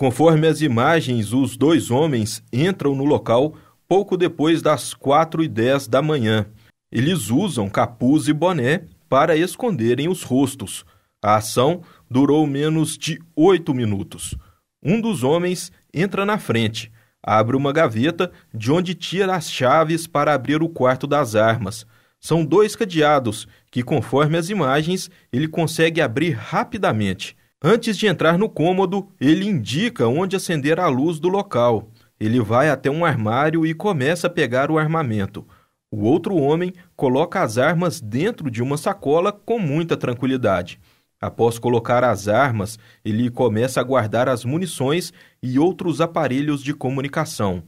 Conforme as imagens, os dois homens entram no local pouco depois das 4 e 10 da manhã. Eles usam capuz e boné para esconderem os rostos. A ação durou menos de oito minutos. Um dos homens entra na frente, abre uma gaveta de onde tira as chaves para abrir o quarto das armas. São dois cadeados que, conforme as imagens, ele consegue abrir rapidamente. Antes de entrar no cômodo, ele indica onde acender a luz do local. Ele vai até um armário e começa a pegar o armamento. O outro homem coloca as armas dentro de uma sacola com muita tranquilidade. Após colocar as armas, ele começa a guardar as munições e outros aparelhos de comunicação.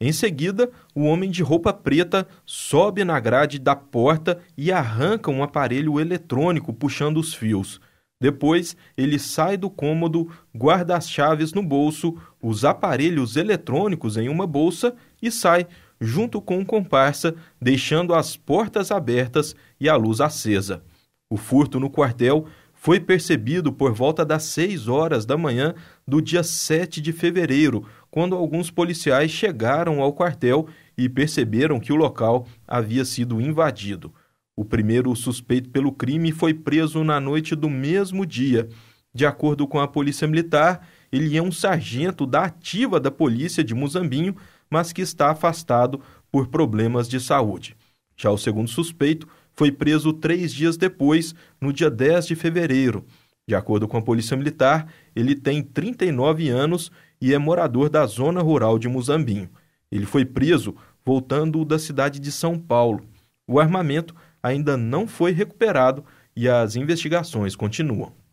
Em seguida, o homem de roupa preta sobe na grade da porta e arranca um aparelho eletrônico puxando os fios. Depois, ele sai do cômodo, guarda as chaves no bolso, os aparelhos eletrônicos em uma bolsa e sai junto com o comparsa, deixando as portas abertas e a luz acesa. O furto no quartel foi percebido por volta das 6 horas da manhã do dia 7 de fevereiro, quando alguns policiais chegaram ao quartel e perceberam que o local havia sido invadido. O primeiro suspeito pelo crime foi preso na noite do mesmo dia. De acordo com a Polícia Militar, ele é um sargento da ativa da polícia de Muzambinho, mas que está afastado por problemas de saúde. Já o segundo suspeito foi preso três dias depois, no dia 10 de fevereiro. De acordo com a Polícia Militar, ele tem 39 anos e é morador da zona rural de Muzambinho. Ele foi preso voltando da cidade de São Paulo. O armamento ainda não foi recuperado e as investigações continuam.